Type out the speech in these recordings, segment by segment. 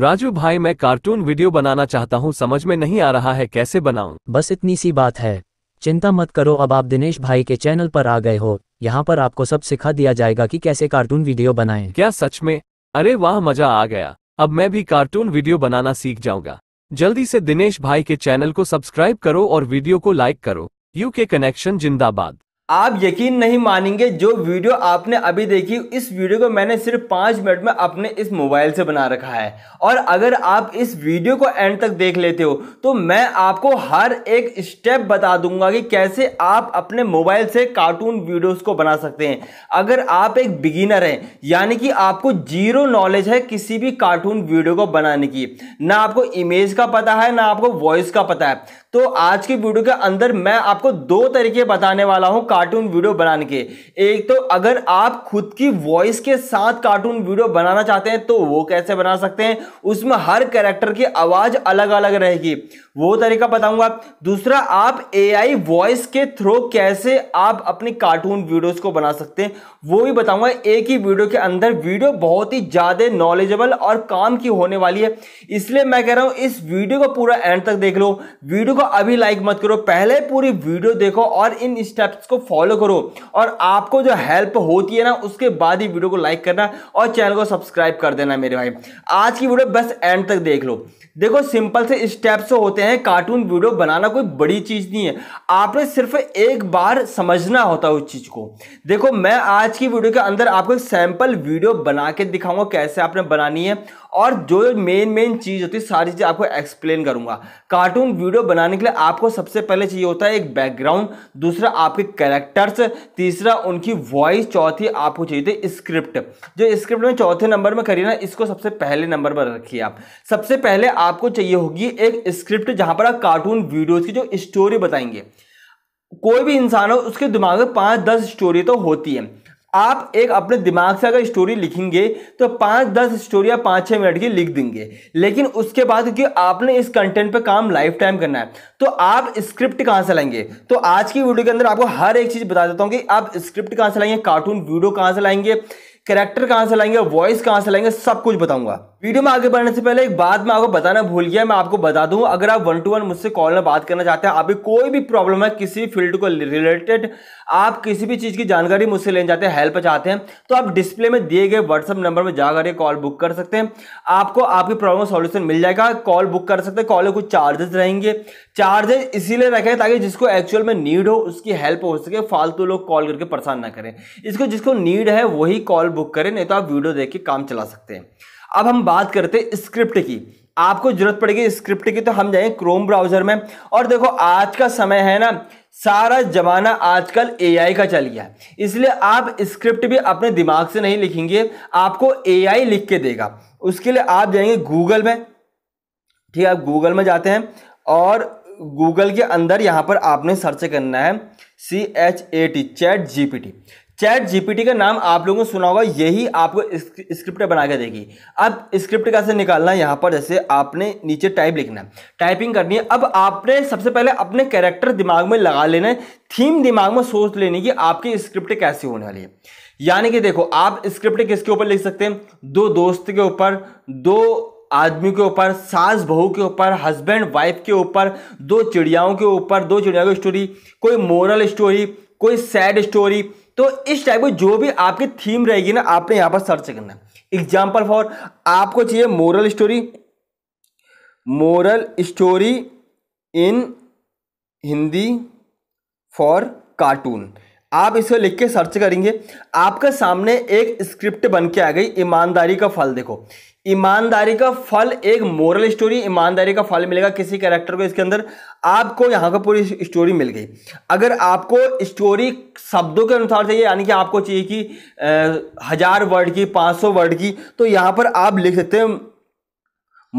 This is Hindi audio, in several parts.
राजू भाई मैं कार्टून वीडियो बनाना चाहता हूँ समझ में नहीं आ रहा है कैसे बनाऊँ बस इतनी सी बात है चिंता मत करो अब आप दिनेश भाई के चैनल पर आ गए हो यहाँ पर आपको सब सिखा दिया जाएगा कि कैसे कार्टून वीडियो बनाएं। क्या सच में अरे वाह मजा आ गया अब मैं भी कार्टून वीडियो बनाना सीख जाऊंगा जल्दी से दिनेश भाई के चैनल को सब्सक्राइब करो और वीडियो को लाइक करो यू के कनेक्शन जिंदाबाद आप यकीन नहीं मानेंगे जो वीडियो आपने अभी देखी इस वीडियो को मैंने सिर्फ पाँच मिनट में अपने इस मोबाइल से बना रखा है और अगर आप इस वीडियो को एंड तक देख लेते हो तो मैं आपको हर एक स्टेप बता दूंगा कि कैसे आप अपने मोबाइल से कार्टून वीडियोस को बना सकते हैं अगर आप एक बिगिनर हैं यानी कि आपको जीरो नॉलेज है किसी भी कार्टून वीडियो को बनाने की ना आपको इमेज का पता है ना आपको वॉइस का पता है तो आज की वीडियो के अंदर मैं आपको दो तरीके बताने वाला हूं कार्टून वीडियो बनाने के एक तो अगर आप खुद की वॉइस के साथ कार्टून वीडियो बनाना चाहते हैं तो वो कैसे बना सकते हैं उसमें हर कैरेक्टर की आवाज़ अलग अलग रहेगी वो तरीका बताऊंगा दूसरा आप एआई वॉइस के थ्रू कैसे आप अपनी कार्टून वीडियोस को बना सकते हैं वो भी बताऊंगा एक ही वीडियो के अंदर वीडियो बहुत ही ज़्यादा नॉलेजेबल और काम की होने वाली है इसलिए मैं कह रहा हूं इस वीडियो को पूरा एंड तक देख लो वीडियो को अभी लाइक मत करो पहले पूरी वीडियो देखो और इन स्टेप्स को फॉलो करो और आपको जो हेल्प होती है ना उसके बाद ही वीडियो को लाइक करना और चैनल को सब्सक्राइब कर देना मेरे भाई आज की वीडियो बस एंड तक देख लो देखो सिंपल से स्टेप्स होते हैं हैं कार्टून वीडियो बनाना कोई बड़ी चीज़ नहीं है आपने सिर्फ एक बार समझना होता है उस चीज़ को देखो मैं आज की वीडियो के अंदर आपको एक सैंपल वीडियो बना के दिखाऊंगा कैसे आपने बनानी है और जो मेन मेन चीज़ होती है सारी चीज़ आपको एक्सप्लेन करूंगा कार्टून वीडियो बनाने के लिए आपको सबसे पहले चाहिए होता है एक बैकग्राउंड दूसरा आपके कैरेक्टर्स तीसरा उनकी वॉइस चौथी आपको चाहिए थी स्क्रिप्ट जो स्क्रिप्ट में चौथे नंबर में करिए ना इसको सबसे पहले नंबर पर रखिए आप सबसे पहले आपको चाहिए होगी एक स्क्रिप्ट जहां पर आप कार्टून वीडियोज की जो स्टोरी बताएंगे कोई भी इंसान हो उसके दिमाग में पांच दस स्टोरी तो होती है आप एक अपने दिमाग से अगर स्टोरी लिखेंगे तो पांच दस स्टोरी आप पांच छह मिनट की लिख देंगे लेकिन उसके बाद क्योंकि आपने इस कंटेंट पे काम लाइफ टाइम करना है तो आप स्क्रिप्ट कहां से लाएंगे तो आज की वीडियो के अंदर आपको हर एक चीज़ बता देता हूं कि आप स्क्रिप्ट कहां से लाएंगे कार्टून वीडियो कहां से लाएंगे करेक्टर कहाँ से लाएंगे वॉइस कहां से लाएंगे सब कुछ बताऊंगा वीडियो में आगे बढ़ने से पहले एक बात मैं आपको बताना भूल गया मैं आपको बता दूं अगर आप वन टू वन मुझसे कॉल में बात करना चाहते हैं अभी कोई भी प्रॉब्लम है किसी फील्ड को रिलेटेड आप किसी भी चीज़ की जानकारी मुझसे लेने जाते हैं हेल्प चाहते हैं तो आप डिस्प्ले में दिए गए व्हाट्सअप नंबर में जाकर करके कॉल बुक कर सकते हैं आपको आपकी प्रॉब्लम सोल्यूशन मिल जाएगा कॉल बुक कर सकते हैं कॉल में कुछ चार्जेस रहेंगे चार्जेस इसीलिए रखे ताकि जिसको एक्चुअल में नीड हो उसकी हेल्प हो सके फालतू लोग कॉल करके परेशान ना करें इसको जिसको नीड है वही कॉल बुक करें नहीं तो आप वीडियो देख के काम चला सकते हैं अब हम बात करते हैं स्क्रिप्ट की आपको जरूरत पड़ेगी स्क्रिप्ट की तो हम जाएंगे क्रोम ब्राउजर में और देखो आज का समय है ना सारा जमाना आजकल एआई का चल गया इसलिए आप स्क्रिप्ट भी अपने दिमाग से नहीं लिखेंगे आपको एआई लिख के देगा उसके लिए आप जाएंगे गूगल में ठीक है आप गूगल में जाते हैं और गूगल के अंदर यहाँ पर आपने सर्च करना है C H A T chat G P T chat GPT का नाम आप लोगों ने सुना होगा यही आपको स्क्रिप्ट बना के देगी अब स्क्रिप्ट कैसे निकालना है यहाँ पर जैसे आपने नीचे टाइप लिखना है टाइपिंग करनी है अब आपने सबसे पहले अपने कैरेक्टर दिमाग में लगा लेना है थीम दिमाग में सोच लेनी कि आपकी स्क्रिप्ट कैसी होने वाली है यानी कि देखो आप स्क्रिप्ट किसके ऊपर लिख सकते हैं दो दोस्त के ऊपर दो आदमी के ऊपर सास बहू के ऊपर हस्बैंड वाइफ के ऊपर दो चिड़ियाओं के ऊपर दो चिड़ियाओं की स्टोरी कोई मोरल स्टोरी कोई सैड स्टोरी तो इस टाइप की जो भी आपकी थीम रहेगी ना आपने यहाँ पर सर्च करना है एग्जाम्पल फॉर आपको चाहिए moral story moral story in Hindi for cartoon आप इसे लिख के सर्च करेंगे आपके सामने एक स्क्रिप्ट बन के आ गई ईमानदारी का फल देखो ईमानदारी का फल एक मोरल स्टोरी ईमानदारी का फल मिलेगा किसी कैरेक्टर को इसके अंदर आपको यहाँ का पूरी स्टोरी मिल गई अगर आपको स्टोरी शब्दों के अनुसार चाहिए यानी कि आपको चाहिए कि हज़ार वर्ड की पाँच सौ वर्ड की तो यहाँ पर आप लिख सकते हैं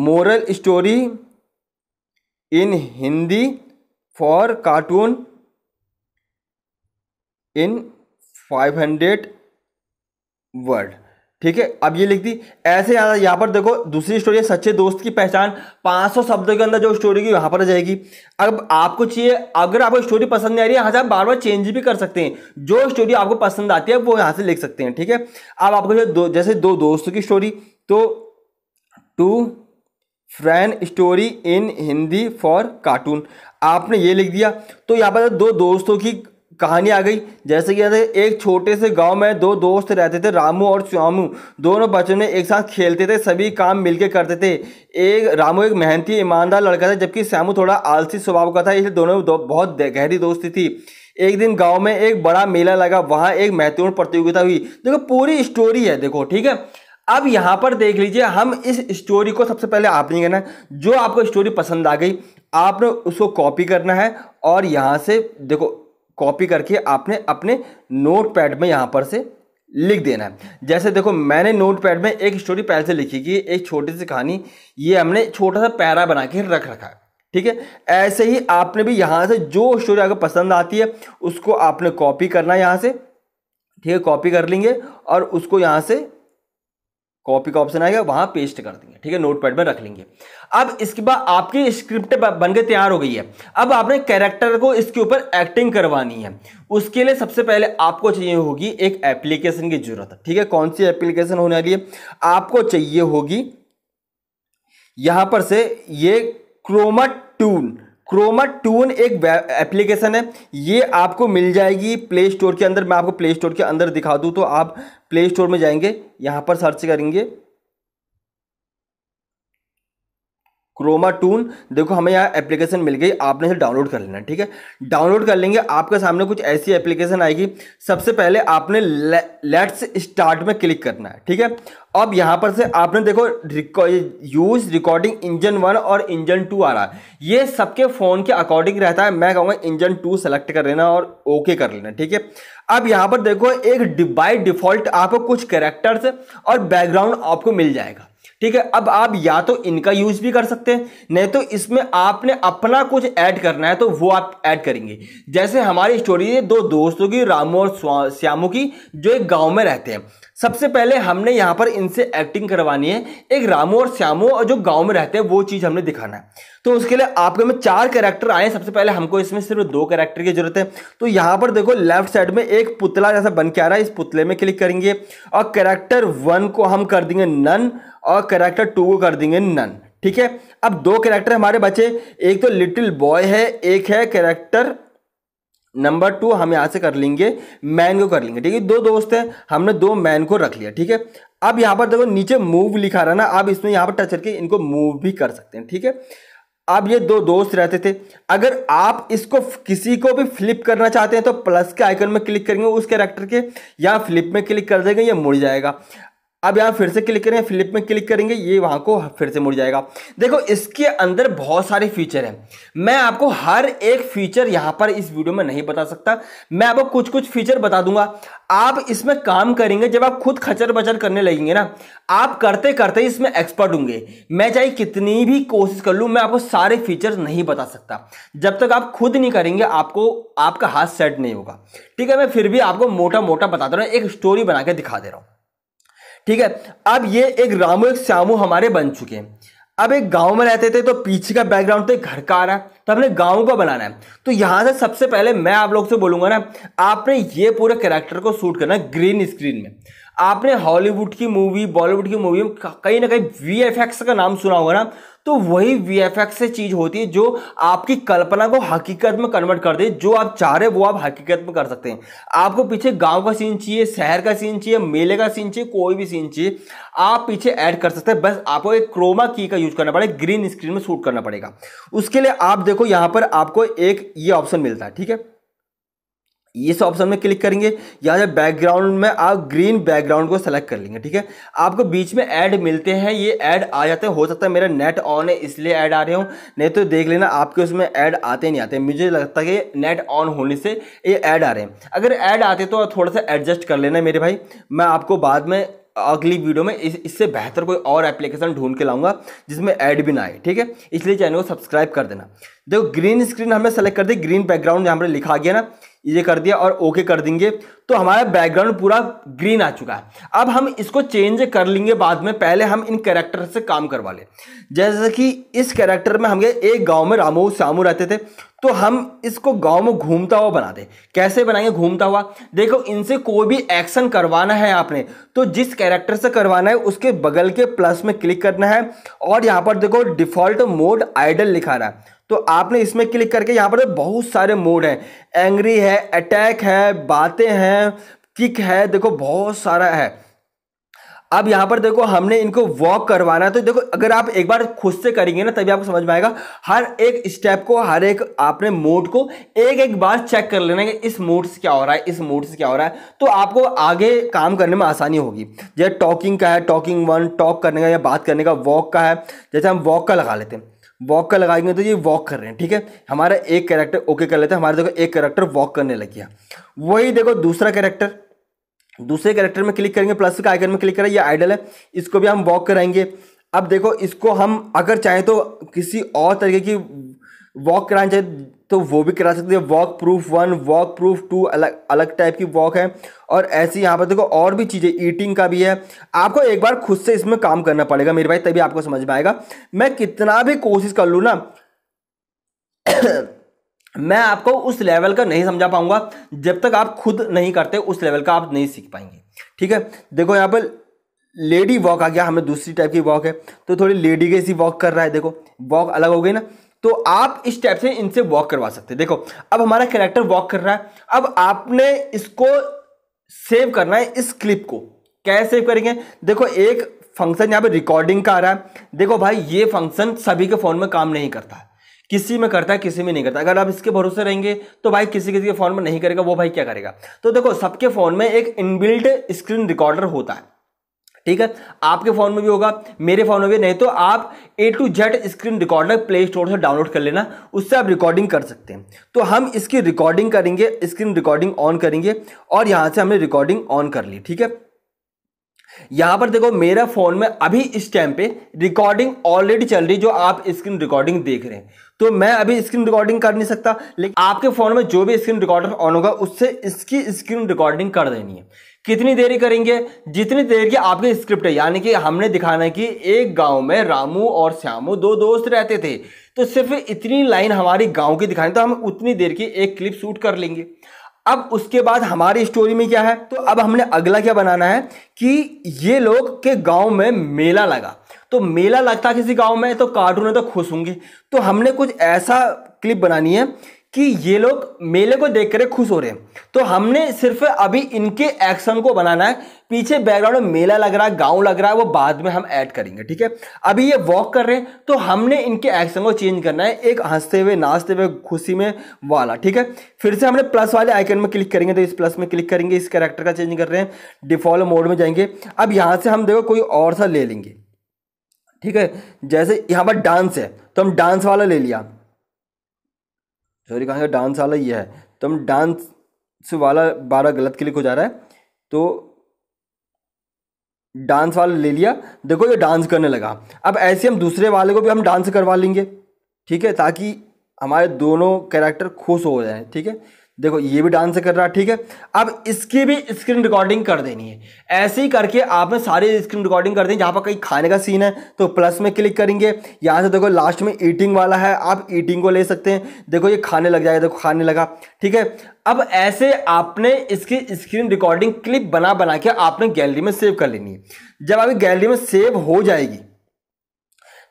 moral story in Hindi for cartoon in five hundred word ठीक है अब ये लिख दी ऐसे यहाँ पर देखो दूसरी स्टोरी है सच्चे दोस्त की पहचान 500 शब्दों के अंदर जो स्टोरी की यहाँ पर जाएगी अब आपको चाहिए अगर आपको स्टोरी पसंद नहीं आ रही है यहाँ से आप बार बार चेंज भी कर सकते हैं जो स्टोरी आपको पसंद आती है वो यहाँ से लिख सकते हैं ठीक है अब आपको दो जैसे दो दोस्तों की स्टोरी तो two friend story in Hindi for cartoon आपने ये लिख दिया तो यहाँ पर दो दोस्तों की कहानी आ गई जैसे कि एक छोटे से गांव में दो दोस्त रहते थे रामू और श्यामू दोनों बच्चों ने एक साथ खेलते थे सभी काम मिलकर करते थे एक रामू एक मेहनती ईमानदार लड़का था जबकि श्यामू थोड़ा आलसी स्वभाव का था इसलिए दोनों दो, बहुत गहरी दोस्ती थी एक दिन गांव में एक बड़ा मेला लगा वहाँ एक महत्वपूर्ण प्रतियोगिता हुई देखो पूरी स्टोरी है देखो ठीक है अब यहाँ पर देख लीजिए हम इस स्टोरी को सबसे पहले आपने करना है जो आपको स्टोरी पसंद आ गई आपने उसको कॉपी करना है और यहाँ से देखो कॉपी करके आपने अपने नोट पैड में यहाँ पर से लिख देना है जैसे देखो मैंने नोट पैड में एक स्टोरी पहले से लिखी कि एक छोटी सी कहानी ये हमने छोटा सा पैरा बना के रख रखा है ठीक है ऐसे ही आपने भी यहाँ से जो स्टोरी आपको पसंद आती है उसको आपने कॉपी करना है यहाँ से ठीक है कॉपी कर लेंगे और उसको यहाँ से कॉपी का ऑप्शन आएगा वहां पेस्ट कर देंगे ठीक है नोटपैड में रख लेंगे अब इसके बाद आपकी स्क्रिप्ट बन के तैयार हो गई है अब आपने कैरेक्टर को इसके ऊपर एक्टिंग करवानी है उसके लिए सबसे पहले आपको चाहिए होगी एक एप्लीकेशन की जरूरत ठीक है कौन सी एप्लीकेशन होने वाली है आपको चाहिए होगी यहां पर से ये क्रोमा टून क्रोमा टून एक एप्लीकेशन है ये आपको मिल जाएगी प्ले स्टोर के अंदर मैं आपको प्ले स्टोर के अंदर दिखा दूँ तो आप प्ले स्टोर में जाएंगे यहाँ पर सर्च करेंगे क्रोमा टून देखो हमें यहाँ एप्लीकेशन मिल गई आपने इसे डाउनलोड कर लेना ठीक है डाउनलोड कर लेंगे आपके सामने कुछ ऐसी एप्लीकेशन आएगी सबसे पहले आपने लेट्स स्टार्ट में क्लिक करना है ठीक है अब यहाँ पर से आपने देखो यूज रिकॉर्डिंग इंजन वन और इंजन टू आ रहा है ये सबके फ़ोन के अकॉर्डिंग रहता है मैं कहूँगा इंजन टू सेलेक्ट कर लेना और ओके कर लेना ठीक है अब यहाँ पर देखो एक बाई डिफॉल्ट आपको कुछ कैरेक्टर्स और बैकग्राउंड आपको मिल जाएगा ठीक है अब आप या तो इनका यूज भी कर सकते हैं नहीं तो इसमें आपने अपना कुछ ऐड करना है तो वो आप ऐड करेंगे जैसे हमारी स्टोरी है दो दोस्तों की रामू और श्यामू की जो एक गाँव में रहते हैं सबसे पहले हमने यहाँ पर इनसे एक्टिंग करवानी है एक रामू और श्यामू और जो गांव में रहते हैं वो चीज़ हमने दिखाना है तो उसके लिए आपके में चार कैरेक्टर आए सबसे पहले हमको इसमें सिर्फ दो कैरेक्टर की जरूरत है तो यहाँ पर देखो लेफ्ट साइड में एक पुतला जैसा बन के आ रहा है इस पुतले में क्लिक करेंगे और कैरेक्टर वन को हम कर देंगे नन और कैरेक्टर टू को कर देंगे नन ठीक है अब दो कैरेक्टर हमारे बचे एक तो लिटिल बॉय है एक है कैरेक्टर नंबर टू हम यहाँ से कर लेंगे मैन को कर लेंगे ठीक है दो दोस्त हैं हमने दो मैन को रख लिया ठीक है अब यहाँ पर देखो नीचे मूव लिखा रहा ना अब इसमें यहाँ पर टच करके इनको मूव भी कर सकते हैं ठीक है अब ये दो दोस्त रहते थे अगर आप इसको किसी को भी फ्लिप करना चाहते हैं तो प्लस के आइकन में क्लिक करेंगे उस कैरेक्टर के या फ्लिप में क्लिक कर देंगे या मुड़ जाएगा अब यहाँ फिर से क्लिक करेंगे फ्लिप में क्लिक करेंगे ये वहाँ को फिर से मुड़ जाएगा देखो इसके अंदर बहुत सारे फीचर हैं मैं आपको हर एक फीचर यहाँ पर इस वीडियो में नहीं बता सकता मैं आपको कुछ कुछ फीचर बता दूंगा आप इसमें काम करेंगे जब आप खुद खचर बचर करने लगेंगे ना आप करते करते इसमें एक्सपर्ट होंगे मैं चाहे कितनी भी कोशिश कर लूँ मैं आपको सारे फीचर नहीं बता सकता जब तक आप खुद नहीं करेंगे आपको आपका हाथ सेट नहीं होगा ठीक है मैं फिर भी आपको मोटा मोटा बता दे रहा हूँ एक स्टोरी बना के दिखा दे रहा हूँ ठीक है अब ये एक रामू एक श्यामू हमारे बन चुके हैं अब एक गांव में रहते थे तो पीछे का बैकग्राउंड तो एक घर का आ रहा है तो अपने गांव का बनाना है तो यहां से सबसे पहले मैं आप लोग से बोलूंगा ना आपने ये पूरे कैरेक्टर को शूट करना ग्रीन स्क्रीन में आपने हॉलीवुड की मूवी बॉलीवुड की मूवी कहीं ना कहीं वी का नाम सुना होगा ना तो वही वी से चीज होती है जो आपकी कल्पना को हकीकत में कन्वर्ट कर दे जो आप चाह रहे वो आप हकीकत में कर सकते हैं आपको पीछे गांव का सीन चाहिए शहर का सीन चाहिए मेले का सीन चाहिए कोई भी सीन चाहिए आप पीछे ऐड कर सकते हैं बस आपको एक क्रोमा की का यूज करना पड़ेगा ग्रीन स्क्रीन में शूट करना पड़ेगा उसके लिए आप देखो यहां पर आपको एक ये ऑप्शन मिलता है ठीक है इस ऑप्शन में क्लिक करेंगे या जब बैकग्राउंड में आप ग्रीन बैकग्राउंड को सेलेक्ट कर लेंगे ठीक है आपको बीच में ऐड मिलते हैं ये ऐड आ जाते हैं हो सकता है मेरा नेट ऑन है इसलिए ऐड आ रहे हो नहीं तो देख लेना आपके उसमें ऐड आते नहीं आते मुझे लगता है कि नेट ऑन होने से ये ऐड आ रहे हैं अगर ऐड आते तो थोड़ा सा एडजस्ट कर लेना मेरे भाई मैं आपको बाद में अगली वीडियो में इस इससे बेहतर कोई और एप्लीकेशन ढूंढ के लाऊंगा जिसमें ऐड भी ना आए ठीक है इसलिए चैनल को सब्सक्राइब कर देना देखो ग्रीन स्क्रीन हमने सेलेक्ट कर दी ग्रीन बैकग्राउंड यहाँ पर लिखा गया ना ये कर दिया और ओके कर देंगे तो हमारा बैकग्राउंड पूरा ग्रीन आ चुका है अब हम इसको चेंज कर लेंगे बाद में पहले हम इन कैरेक्टर से काम करवा लें जैसे कि इस कैरेक्टर में हम एक गांव में रामो श्यामू रहते थे तो हम इसको गांव में घूमता हुआ बना दें कैसे बनाएंगे घूमता हुआ देखो इनसे कोई भी एक्शन करवाना है आपने तो जिस कैरेक्टर से करवाना है उसके बगल के प्लस में क्लिक करना है और यहाँ पर देखो डिफ़ॉल्ट मोड आइडल लिखा रहा है तो आपने इसमें क्लिक करके यहाँ पर बहुत सारे मोड हैं एंग्री है अटैक है बातें हैं किक है देखो बहुत सारा है अब यहाँ पर देखो हमने इनको वॉक करवाना है तो देखो अगर आप एक बार खुद से करेंगे ना तभी आपको समझ में आएगा हर एक स्टेप को हर एक आपने मोड को एक एक बार चेक कर लेना कि इस मोड से क्या हो रहा है इस मोड से क्या हो रहा है तो आपको आगे काम करने में आसानी होगी जैसे टॉकिंग का है टॉकिंग वन टॉक करने का या बात करने का वॉक का है जैसे हम वॉक का लगा लेते हैं वॉक का लगाएंगे तो ये वॉक कर रहे हैं ठीक है हमारा एक कैरेक्टर ओके कर लेते हैं हमारे देखो एक कैरेक्टर वॉक करने लग गया वही देखो दूसरा कैरेक्टर दूसरे कैरेक्टर में क्लिक करेंगे प्लस का आइकन में क्लिक करें ये आइडल है इसको भी हम वॉक कराएंगे अब देखो इसको हम अगर चाहें तो किसी और तरीके की वॉक कराना चाहिए तो वो भी करा सकते हैं walk proof one walk proof two अलग अलग टाइप की वॉक है और ऐसी यहाँ पर देखो और भी चीज़ें ईटिंग का भी है आपको एक बार खुद से इसमें काम करना पड़ेगा मेरे भाई तभी आपको समझ में आएगा मैं कितना भी कोशिश कर लूँ ना मैं आपको उस लेवल का नहीं समझा पाऊंगा जब तक आप खुद नहीं करते उस लेवल का आप नहीं सीख पाएंगे ठीक है देखो यहाँ पर लेडी वॉक आ गया हमें दूसरी टाइप की वॉक है तो थोड़ी लेडी के सी वॉक कर रहा है देखो वॉक अलग हो गई ना तो आप इस टाइप से इनसे वॉक करवा सकते हैं देखो अब हमारा कैरेक्टर वॉक कर रहा है अब आपने इसको सेव करना है इस क्लिप को कैसे सेव करेंगे देखो एक फंक्शन यहाँ पे रिकॉर्डिंग का आ रहा है देखो भाई ये फंक्शन सभी के फ़ोन में काम नहीं करता किसी में करता है किसी में नहीं करता अगर आप इसके भरोसे रहेंगे तो भाई किसी किसी के फ़ोन में नहीं करेगा वो भाई क्या करेगा तो देखो सबके फ़ोन में एक इनबिल्ट स्क्रीन रिकॉर्डर होता है ठीक है आपके फ़ोन में भी होगा मेरे फ़ोन में भी नहीं तो आप A to Z screen recorder play store से डाउनलोड कर लेना उससे आप रिकॉर्डिंग कर सकते हैं तो हम इसकी रिकॉर्डिंग करेंगे स्क्रीन रिकॉर्डिंग ऑन करेंगे और यहां से हमने रिकॉर्डिंग ऑन कर ली ठीक है यहां पर देखो मेरा फोन में अभी इस टाइम पे रिकॉर्डिंग ऑलरेडी चल रही जो आप स्क्रीन रिकॉर्डिंग देख रहे हैं तो मैं अभी स्क्रीन रिकॉर्डिंग कर नहीं सकता लेकिन आपके फोन में जो भी स्क्रीन रिकॉर्डर ऑन होगा उससे इसकी स्क्रीन रिकॉर्डिंग कर देनी है कितनी देरी करेंगे जितनी देर की आपकी स्क्रिप्ट है यानी कि हमने दिखाना है कि एक गांव में रामू और श्यामू दो दोस्त रहते थे तो सिर्फ इतनी लाइन हमारी गांव की दिखानी तो हम उतनी देर की एक क्लिप शूट कर लेंगे अब उसके बाद हमारी स्टोरी में क्या है तो अब हमने अगला क्या बनाना है कि ये लोग के गांव में मेला लगा तो मेला लगता किसी गांव में तो कार्टून तो खुश होंगे तो हमने कुछ ऐसा क्लिप बनानी है कि ये लोग मेले को देख कर खुश हो रहे हैं तो हमने सिर्फ अभी इनके एक्शन को बनाना है पीछे बैकग्राउंड में मेला लग रहा है गांव लग रहा है वो बाद में हम ऐड करेंगे ठीक है अभी ये वॉक कर रहे हैं तो हमने इनके एक्शन को चेंज करना है एक हंसते हुए नाचते हुए खुशी में वाला ठीक है फिर से हमने प्लस वाले आइकन में क्लिक करेंगे तो इस प्लस में क्लिक करेंगे इस कैरेक्टर का चेंज कर रहे हैं डिफॉल्ट मोड में जाएंगे अब यहाँ से हम देखो कोई और सा ले लेंगे ठीक है जैसे यहाँ पर डांस है तो हम डांस वाला ले लिया सॉरी कहेंगे डांस वाला ये है तो हम डांस वाला बारह गलत क्लिक हो जा रहा है तो डांस वाला ले लिया देखो ये डांस करने लगा अब ऐसे हम दूसरे वाले को भी हम डांस करवा लेंगे ठीक है ताकि हमारे दोनों कैरेक्टर खुश हो जाए ठीक है देखो ये भी डांस कर रहा है ठीक है अब इसकी भी स्क्रीन रिकॉर्डिंग कर देनी है ऐसे ही करके आपने सारी स्क्रीन रिकॉर्डिंग कर देनी जहाँ पर कहीं खाने का सीन है तो प्लस में क्लिक करेंगे यहाँ से देखो लास्ट में ईटिंग वाला है आप ईटिंग को ले सकते हैं देखो ये खाने लग जाएगा देखो खाने लगा ठीक है अब ऐसे आपने इसकी स्क्रीन रिकॉर्डिंग क्लिप बना बना के आपने गैलरी में सेव कर लेनी है जब आपकी गैलरी में सेव हो जाएगी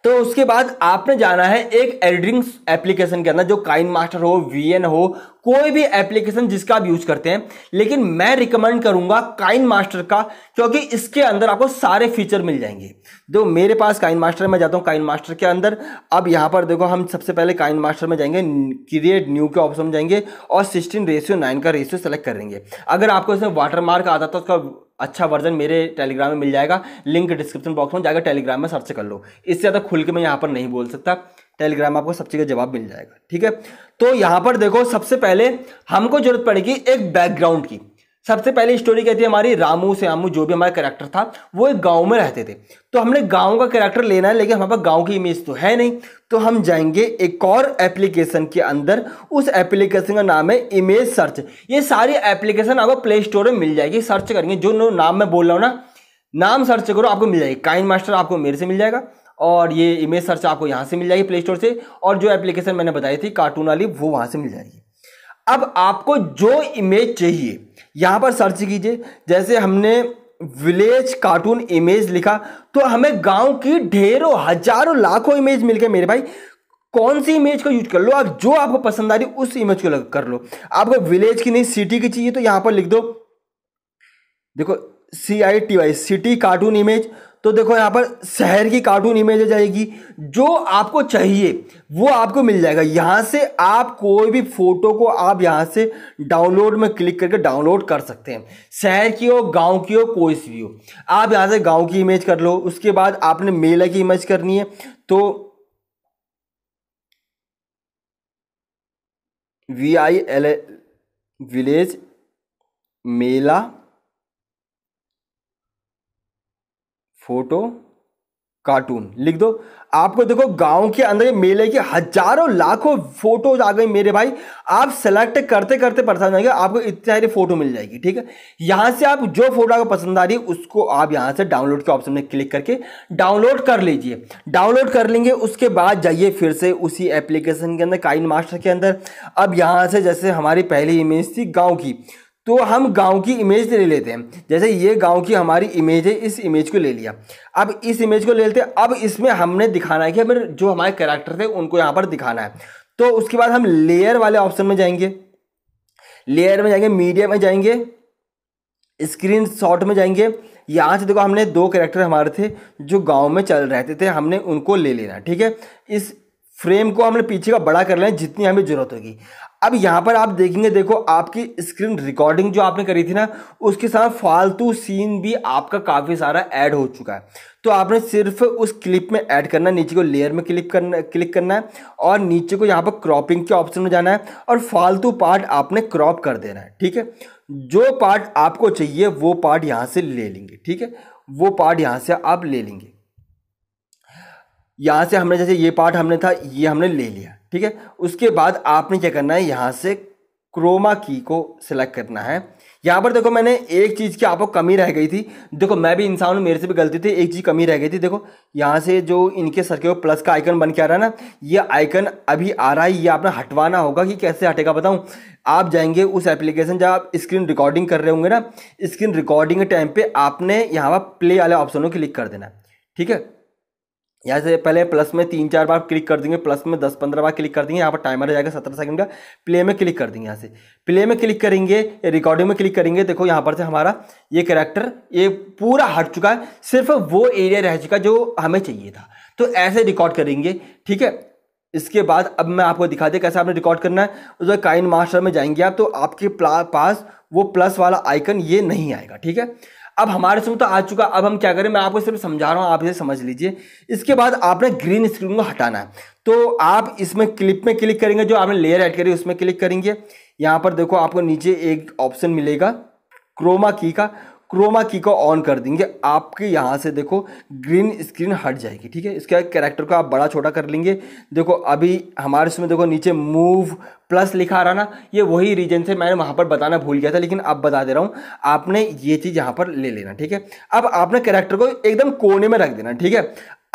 तो उसके बाद आपने जाना है एक एडिटिंग एप्लीकेशन के अंदर जो काइन मास्टर हो वीएन हो कोई भी एप्लीकेशन जिसका आप यूज करते हैं लेकिन मैं रिकमेंड करूंगा काइन मास्टर का क्योंकि इसके अंदर आपको सारे फीचर मिल जाएंगे जो मेरे पास काइन मास्टर में जाता हूं काइन मास्टर के अंदर अब यहां पर देखो हम सबसे पहले काइन मास्टर में जाएंगे क्रिएट न्यू के ऑप्शन में जाएंगे और सिक्सटीन रेशियो नाइन का रेशियो सेलेक्ट करेंगे अगर आपको इसमें वाटर मार्क आता तो उसका अच्छा वर्जन मेरे टेलीग्राम में मिल जाएगा लिंक डिस्क्रिप्शन बॉक्स में जाकर टेलीग्राम में सर्च कर लो इससे ज़्यादा खुल के मैं यहाँ पर नहीं बोल सकता टेलीग्राम आपको सब चीज़ का जवाब मिल जाएगा ठीक है तो यहाँ पर देखो सबसे पहले हमको जरूरत पड़ेगी एक बैकग्राउंड की सबसे पहले स्टोरी कहती है हमारी रामू से रामू जो भी हमारा करेक्टर था वो एक गांव में रहते थे तो हमने गांव का करेक्टर लेना है लेकिन हमारे पास गांव की इमेज तो है नहीं तो हम जाएंगे एक और एप्लीकेशन के अंदर उस एप्लीकेशन का नाम है इमेज सर्च ये सारी एप्लीकेशन आपको प्ले स्टोर में मिल जाएगी सर्च करेंगे जो नाम मैं बोल रहा हूँ ना नाम सर्च करो आपको मिल जाएगी काइन मास्टर आपको मेरे से मिल जाएगा और ये इमेज सर्च आपको यहाँ से मिल जाएगी प्ले स्टोर से और जो एप्लीकेशन मैंने बताई थी कार्टून वाली वो वहाँ से मिल जाएगी अब आपको जो इमेज चाहिए यहाँ पर सर्च कीजिए जैसे हमने विलेज कार्टून इमेज लिखा तो हमें गांव की ढेरों हजारों लाखों इमेज मिल गए मेरे भाई कौन सी इमेज को यूज कर लो आप जो आपको पसंद आ रही उस इमेज को कर लो आपको विलेज की नहीं सिटी की चाहिए तो यहाँ पर लिख दो देखो C I T Y city cartoon image तो देखो यहाँ पर शहर की कार्टून इमेज जाएगी जो आपको चाहिए वो आपको मिल जाएगा यहाँ से आप कोई भी फ़ोटो को आप यहाँ से डाउनलोड में क्लिक करके डाउनलोड कर सकते हैं शहर की हो गांव की हो कोई सी भी हो आप यहाँ से गांव की इमेज कर लो उसके बाद आपने मेला की इमेज करनी है तो V I L village mela photo cartoon लिख दो आपको देखो गांव के अंदर मेले के हजारों लाखों फोटोज आ गई मेरे भाई आप सेलेक्ट करते करते परेशान जाएंगे आपको इतनी सारी फोटो मिल जाएगी ठीक है यहां से आप जो फोटो आपको पसंद आ रही है उसको आप यहां से डाउनलोड के ऑप्शन में क्लिक करके डाउनलोड कर लीजिए डाउनलोड कर लेंगे उसके बाद जाइए फिर से उसी एप्लीकेशन के अंदर काइन मास्टर के अंदर अब यहां से जैसे हमारी पहली इमेज थी गाँव की तो हम गांव की इमेज ले लेते हैं जैसे ये गांव की हमारी इमेज है इस इमेज को ले लिया अब इस इमेज को ले लेते हैं अब इसमें हमने दिखाना है कि हमें जो हमारे कैरेक्टर थे उनको यहाँ पर दिखाना है तो उसके बाद हम लेयर वाले ऑप्शन में जाएंगे लेयर में जाएंगे मीडिया में जाएंगे स्क्रीन शॉट में जाएंगे यहाँ से देखो हमने दो कैरेक्टर हमारे थे जो गांव में चल रहे थे हमने उनको ले लेना ठीक है इस फ्रेम को हमने पीछे का बड़ा कर लेना जितनी हमें ज़रूरत होगी अब यहाँ पर आप देखेंगे देखो आपकी स्क्रीन रिकॉर्डिंग जो आपने करी थी ना उसके साथ फालतू सीन भी आपका काफ़ी सारा ऐड हो चुका है तो आपने सिर्फ उस क्लिप में ऐड करना है नीचे को लेयर में क्लिक करना क्लिक करना है और नीचे को यहाँ पर क्रॉपिंग के ऑप्शन में जाना है और फालतू पार्ट आपने क्रॉप कर देना है ठीक है जो पार्ट आपको चाहिए वो पार्ट यहाँ से ले लेंगे ठीक है वो पार्ट यहाँ से आप ले लेंगे यहाँ से हमने जैसे ये पार्ट हमने था ये हमने ले लिया ठीक है उसके बाद आपने क्या करना है यहाँ से क्रोमा की को सिलेक्ट करना है यहाँ पर देखो मैंने एक चीज़ की आपको कमी रह गई थी देखो मैं भी इंसान हूँ मेरे से भी गलती थी एक चीज़ कमी रह गई थी देखो यहाँ से जो इनके सर के प्लस का आइकन बन के आ रहा है ना ये आइकन अभी आ रहा है ये आपने हटवाना होगा कि कैसे हटेगा बताऊँ आप जाएंगे उस एप्लीकेशन जब आप स्क्रीन रिकॉर्डिंग कर रहे होंगे ना स्क्रीन रिकॉर्डिंग के टाइम पर आपने यहाँ पर प्ले वाले ऑप्शनों को क्लिक कर देना ठीक है यहाँ से पहले प्लस में तीन चार बार क्लिक कर देंगे प्लस में दस पंद्रह बार क्लिक कर देंगे यहाँ पर टाइमर जाएगा सत्रह सेकंड का प्ले में क्लिक कर देंगे यहाँ से प्ले में क्लिक करेंगे रिकॉर्डिंग में क्लिक करेंगे देखो यहाँ पर से हमारा ये करेक्टर ये पूरा हट चुका है सिर्फ वो एरिया रह चुका जो हमें चाहिए था तो ऐसे रिकॉर्ड करेंगे ठीक है इसके बाद अब मैं आपको दिखा दें कैसे आपने रिकॉर्ड करना है उस काइन मास्टर में जाएंगे आप तो आपके पास वो प्लस वाला आइकन ये नहीं आएगा ठीक है अब हमारे समय तो आ चुका अब हम क्या करें मैं आपको सिर्फ समझा रहा हूँ आप इसे समझ लीजिए इसके बाद आपने ग्रीन स्क्रीन को हटाना है तो आप इसमें क्लिप में क्लिक करेंगे जो आपने लेयर ऐड करी उसमें क्लिक करेंगे यहाँ पर देखो आपको नीचे एक ऑप्शन मिलेगा क्रोमा की का क्रोमा की को ऑन कर देंगे आपके यहाँ से देखो ग्रीन स्क्रीन हट जाएगी ठीक है इसके कैरेक्टर को आप बड़ा छोटा कर लेंगे देखो अभी हमारे इसमें देखो नीचे मूव प्लस लिखा आ रहा ना ये वही रीजन से मैंने वहाँ पर बताना भूल गया था लेकिन अब बता दे रहा हूँ आपने ये चीज़ यहाँ पर ले लेना ठीक है अब आपने कैरेक्टर को एकदम कोने में रख देना ठीक है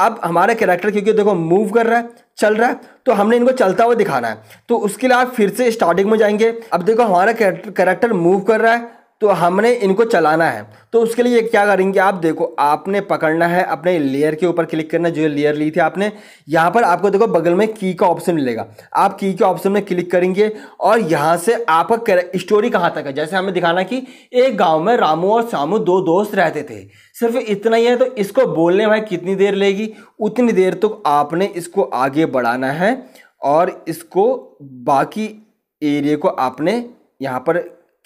अब हमारा कैरेक्टर क्योंकि देखो मूव कर रहा है चल रहा है तो हमने इनको चलता हुआ दिखाना है तो उसके लिए आप फिर से स्टार्टिंग में जाएंगे अब देखो हमारा कैरेक्टर मूव कर रहा है तो हमने इनको चलाना है तो उसके लिए क्या करेंगे आप देखो आपने पकड़ना है अपने लेयर के ऊपर क्लिक करना जो लेयर ली थी आपने यहाँ पर आपको देखो बगल में की का ऑप्शन मिलेगा आप की के ऑप्शन में क्लिक करेंगे और यहाँ से आपका स्टोरी कहाँ तक है जैसे हमें दिखाना कि एक गाँव में रामू और शामू दो दोस्त रहते थे सिर्फ इतना ही है तो इसको बोलने में कितनी देर लेगी उतनी देर तक तो आपने इसको आगे बढ़ाना है और इसको बाकी एरिए को आपने यहाँ पर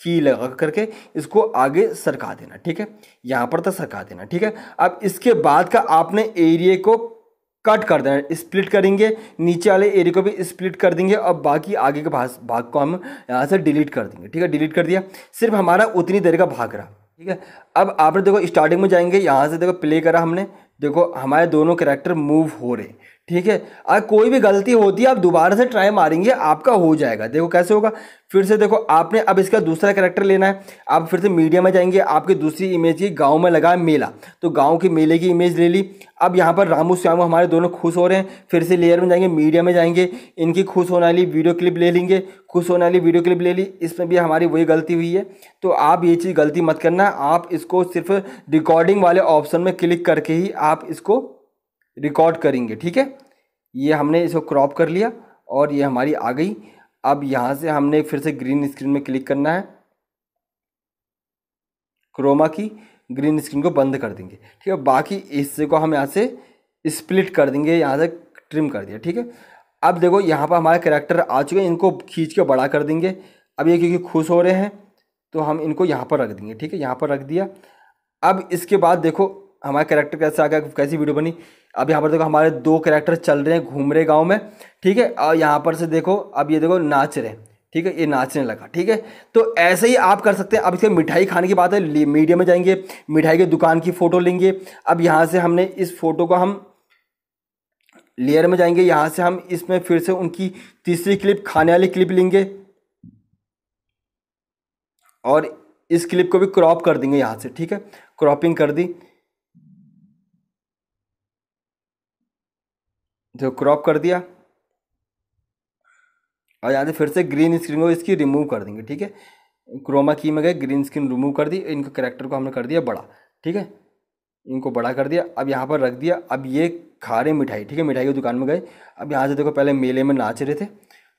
की लगा करके इसको आगे सरका देना ठीक है यहाँ पर तक तो सरका देना ठीक है अब इसके बाद का आपने एरिए को कट कर देना स्प्लिट करेंगे नीचे वाले एरिया को भी स्प्लिट कर देंगे और बाकी आगे के भाग भाग को हम यहाँ से डिलीट कर देंगे ठीक है डिलीट कर दिया सिर्फ हमारा उतनी देर का भाग रहा ठीक है अब आपने देखो स्टार्टिंग में जाएंगे यहाँ से देखो प्ले करा हमने देखो हमारे दोनों कैरेक्टर मूव हो रहे ठीक है अगर कोई भी गलती होती है आप दोबारा से ट्राई मारेंगे आपका हो जाएगा देखो कैसे होगा फिर से देखो आपने अब इसका दूसरा कैरेक्टर लेना है आप फिर से मीडिया में जाएंगे आपकी दूसरी इमेज की गांव में लगा मेला तो गांव के मेले की इमेज ले ली अब यहाँ पर रामू श्यामू हमारे दोनों खुश हो रहे हैं फिर से लेयर में जाएंगे मीडिया में जाएंगे इनकी खुश होने वाली वीडियो क्लिप ले लेंगे खुश होने वाली वीडियो क्लिप ले ली इसमें भी हमारी वही गलती हुई है तो आप ये चीज़ गलती मत करना आप इसको सिर्फ रिकॉर्डिंग वाले ऑप्शन में क्लिक करके ही आप इसको रिकॉर्ड करेंगे ठीक है ये हमने इसको क्रॉप कर लिया और ये हमारी आ गई अब यहाँ से हमने फिर से ग्रीन स्क्रीन में क्लिक करना है क्रोमा की ग्रीन स्क्रीन को बंद कर देंगे ठीक है बाकी हिस्से को हम यहाँ से स्प्लिट कर देंगे यहाँ से ट्रिम कर दिया ठीक है अब देखो यहाँ पर हमारे करेक्टर आ चुके हैं इनको खींच के बड़ा कर देंगे अब ये क्योंकि खुश हो रहे हैं तो हम इनको यहाँ पर रख देंगे ठीक है यहाँ पर रख दिया अब इसके बाद देखो हमारे करेक्टर कैसे आ गया कैसी वीडियो बनी अब यहाँ पर देखो हमारे दो करेक्टर चल रहे हैं घूम रहे गाँव में ठीक है और यहाँ पर से देखो अब ये देखो नाच रहे हैं ठीक है ये नाचने लगा ठीक है तो ऐसे ही आप कर सकते हैं अब इसके मिठाई खाने की बात है मीडिया में जाएंगे मिठाई की दुकान की फ़ोटो लेंगे अब यहाँ से हमने इस फोटो को हम लेयर में जाएंगे यहाँ से हम इसमें फिर से उनकी तीसरी क्लिप खाने वाली क्लिप लेंगे और इस क्लिप को भी क्रॉप कर देंगे यहाँ से ठीक है क्रॉपिंग कर दी जो क्रॉप कर दिया और यहाँ से फिर से ग्रीन स्क्रीन को इसकी रिमूव कर देंगे ठीक है क्रोमा की में गए ग्रीन स्क्रीन रिमूव कर दी इनके करेक्टर को हमने कर दिया बड़ा ठीक है इनको बड़ा कर दिया अब यहाँ पर रख दिया अब ये खा रहे मिठाई ठीक है मिठाई की दुकान में गए अब यहाँ से देखो पहले मेले में नाच रहे थे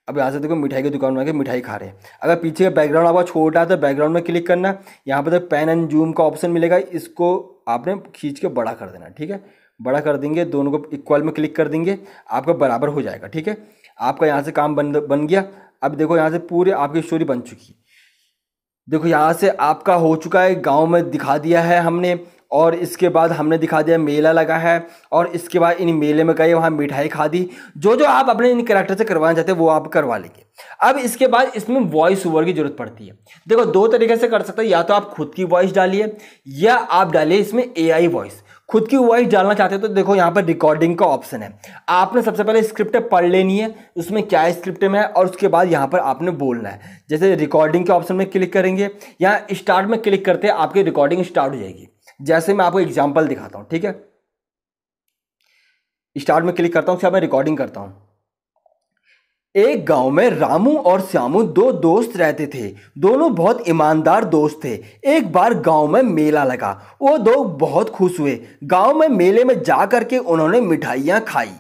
अब यहाँ से देखो मिठाई की दुकान में आके मिठाई खा रहे हैं अगर पीछे का बैकग्राउंड आपका छोटा है तो बैकग्राउंड में क्लिक करना यहाँ पर तो पेन एंड जूम का ऑप्शन मिलेगा इसको आपने खींच के बड़ा कर देना ठीक है बड़ा कर देंगे दोनों को इक्वल में क्लिक कर देंगे आपका बराबर हो जाएगा ठीक है आपका यहाँ से काम बन बन गया अब देखो यहाँ से पूरे आपकी स्टोरी बन चुकी है देखो यहाँ से आपका हो चुका है गांव में दिखा दिया है हमने और इसके बाद हमने दिखा दिया मेला लगा है और इसके बाद इन मेले में गए वहाँ मिठाई खा दी जो जो आप अपने इन करेक्टर से करवाना चाहते हैं वो आप करवा लेंगे अब इसके बाद इसमें वॉइस ओवर की जरूरत पड़ती है देखो दो तरीके से कर सकते हैं या तो आप खुद की वॉइस डालिए या आप डालिए इसमें ए वॉइस खुद की वॉइस डालना चाहते हो तो देखो यहाँ पर रिकॉर्डिंग का ऑप्शन है आपने सबसे पहले स्क्रिप्ट पढ़ लेनी है उसमें क्या स्क्रिप्ट में है और उसके बाद यहाँ पर आपने बोलना है जैसे रिकॉर्डिंग के ऑप्शन में क्लिक करेंगे यहाँ स्टार्ट में क्लिक करते हैं आपकी रिकॉर्डिंग स्टार्ट हो जाएगी जैसे मैं आपको एग्जाम्पल दिखाता हूँ ठीक है स्टार्ट में क्लिक करता हूँ फिर मैं रिकॉर्डिंग करता हूँ एक गांव में रामू और श्यामू दो दोस्त रहते थे दोनों बहुत ईमानदार दोस्त थे एक बार गांव में मेला लगा वो दो बहुत खुश हुए गांव में मेले में जा कर के उन्होंने मिठाइयाँ खाई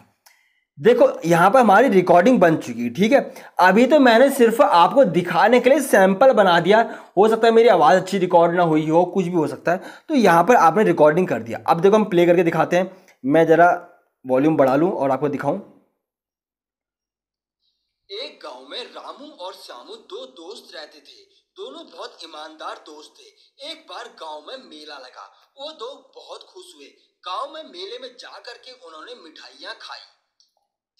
देखो यहाँ पर हमारी रिकॉर्डिंग बन चुकी ठीक है अभी तो मैंने सिर्फ आपको दिखाने के लिए सैंपल बना दिया हो सकता है मेरी आवाज़ अच्छी रिकॉर्ड ना हुई हो कुछ भी हो सकता है तो यहाँ पर आपने रिकॉर्डिंग कर दिया अब देखो हम प्ले करके दिखाते हैं मैं ज़रा वॉल्यूम बढ़ा लूँ और आपको दिखाऊँ एक गांव में रामू और श्यामू दो दोस्त रहते थे दोनों बहुत ईमानदार दोस्त थे एक बार गांव में मेला लगा वो दो बहुत खुश हुए गांव में मेले में जा करके उन्होंने मिठाइया खाई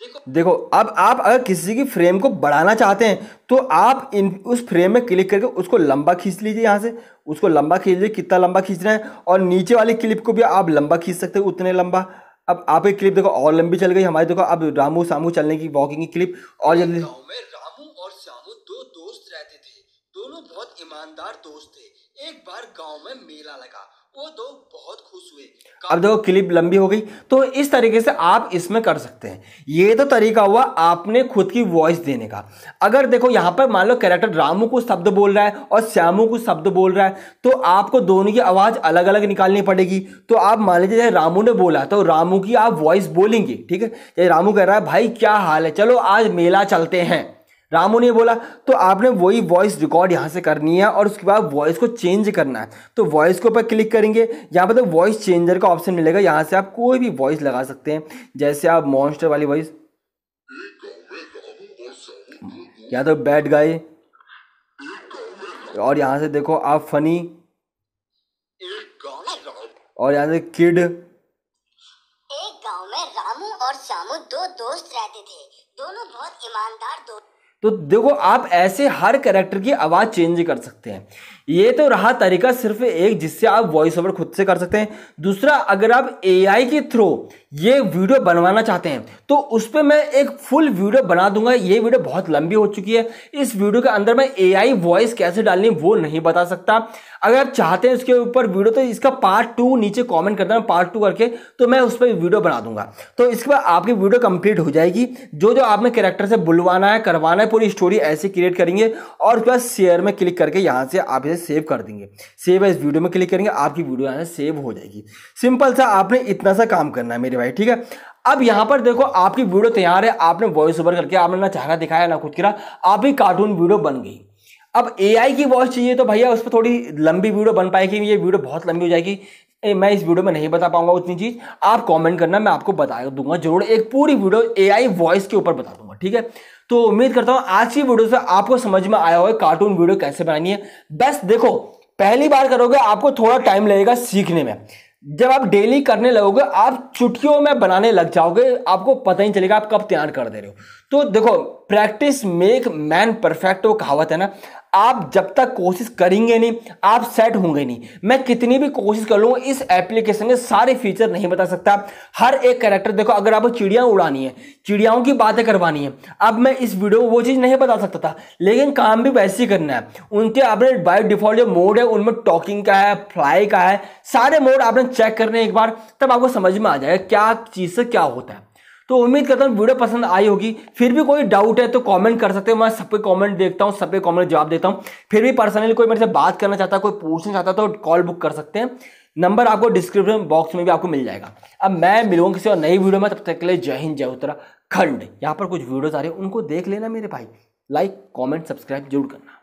देखो देखो अब आप अगर किसी की फ्रेम को बढ़ाना चाहते हैं तो आप इन उस फ्रेम में क्लिक करके उसको लंबा खींच लीजिए यहाँ से उसको लंबा खींच लीजिए कितना लंबा खींचना है और नीचे वाली क्लिप को भी आप लंबा खींच सकते हो उतने लंबा अब आप एक क्लिप देखो और लंबी चल गई हमारी देखो अब रामू सामू चलने की वॉकिंग की क्लिप और जल्दी में रामू और सामू दो दोस्त रहते थे दोनों बहुत ईमानदार दोस्त थे एक बार गांव में मेला लगा वो दो बहुत खुश हुए अब देखो क्लिप लंबी हो गई तो इस तरीके से आप इसमें कर सकते हैं ये तो तरीका हुआ आपने खुद की वॉइस देने का अगर देखो यहाँ पर मान लो कैरेक्टर रामू को शब्द बोल रहा है और श्यामू को शब्द बोल रहा है तो आपको दोनों की आवाज़ अलग अलग निकालनी पड़ेगी तो आप मान लीजिए जैसे रामू ने बोला तो रामू की आप वॉइस बोलेंगे ठीक है रामू कह रहा है भाई क्या हाल है चलो आज मेला चलते हैं रामू ने बोला तो आपने वही वॉइस रिकॉर्ड यहाँ से करनी है और उसके बाद वॉइस को चेंज करना है तो वॉइस के ऊपर क्लिक करेंगे यहाँ पर तो वॉइस चेंजर का ऑप्शन मिलेगा यहाँ से आप कोई भी वॉइस लगा सकते हैं जैसे आप मॉन्स्टर वाली वॉइस या तो बैड गाय और यहाँ से देखो आप फनी और यहाँ से किड एक गांव में रामू और शामू दो दोस्त रहते थे दोनों बहुत ईमानदार तो देखो आप ऐसे हर कैरेक्टर की आवाज़ चेंज कर सकते हैं ये तो रहा तरीका सिर्फ एक जिससे आप वॉइस ओवर खुद से कर सकते हैं दूसरा अगर आप एआई के थ्रू ये वीडियो बनवाना चाहते हैं तो उस पर मैं एक फुल वीडियो बना दूंगा ये वीडियो बहुत लंबी हो चुकी है इस वीडियो के अंदर मैं एआई वॉइस कैसे डालनी वो नहीं बता सकता अगर आप चाहते हैं उसके ऊपर वीडियो तो इसका पार्ट टू नीचे कमेंट कर देना पार्ट टू करके तो मैं उस पर वीडियो बना दूंगा तो इसके बाद आपकी वीडियो कंप्लीट हो जाएगी जो जो आपने कैरेक्टर से बुलवाना है करवाना है पूरी स्टोरी ऐसे क्रिएट करेंगे और उसके बाद शेयर में क्लिक करके यहाँ से आप इसे सेव कर देंगे सेव इस वीडियो में क्लिक करेंगे आपकी वीडियो यहाँ सेव हो जाएगी सिंपल सा आपने इतना सा काम करना है मेरे भाई ठीक है अब यहां पर देखो आपकी वीडियो तैयार है आपने वॉइस ओवर करके आपने ना चाहना दिखाया ना कुछ किया आपकी कार्टून वीडियो बन गई अब एआई की वॉइस चाहिए तो भैया उस पर थोड़ी लंबी वीडियो बन पाएगी ये वीडियो बहुत लंबी हो जाएगी ए, मैं इस वीडियो में नहीं बता पाऊंगा उतनी चीज़ आप कमेंट करना मैं आपको बता दूंगा जरूर एक पूरी वीडियो एआई वॉइस के ऊपर बता दूंगा ठीक है तो उम्मीद करता हूं आज की वीडियो से आपको समझ में आया होगा कार्टून वीडियो कैसे बनानी है बस देखो पहली बार करोगे आपको थोड़ा टाइम लगेगा सीखने में जब आप डेली करने लगोगे आप चुटकियों में बनाने लग जाओगे आपको पता ही चलेगा आप कब तैयार कर दे रहे हो तो देखो प्रैक्टिस मेक मैन परफेक्ट वो कहावत है ना आप जब तक कोशिश करेंगे नहीं आप सेट होंगे नहीं मैं कितनी भी कोशिश कर लू इस एप्लीकेशन के सारे फीचर नहीं बता सकता हर एक कैरेक्टर देखो अगर आपको चिड़िया उड़ानी है चिड़ियाओं की बातें करवानी है अब मैं इस वीडियो में वो चीज़ नहीं बता सकता था लेकिन काम भी वैसे ही करना है उनके आपने बाय डिफॉल्ट जो मोड है उनमें टॉकिंग का है फ्लाई का है सारे मोड आपने चेक करने एक बार तब आपको समझ में आ जाएगा क्या चीज़ से क्या होता है तो उम्मीद करता हूँ वीडियो पसंद आई होगी फिर भी कोई डाउट है तो कमेंट कर सकते हो मैं सब पे कमेंट देखता हूँ सब पे कमेंट जवाब देता हूँ फिर भी पर्सनली कोई मेरे से बात करना चाहता है कोई पूछना चाहता तो कॉल बुक कर सकते हैं नंबर आपको डिस्क्रिप्शन बॉक्स में भी आपको मिल जाएगा अब मैं मिलूंगा किसी और नई वीडियो में तब तक के लिए जय हिंद जय उत्तराखंड यहाँ पर कुछ वीडियोज आ रहे हैं उनको देख लेना मेरे भाई लाइक कॉमेंट सब्सक्राइब जरूर करना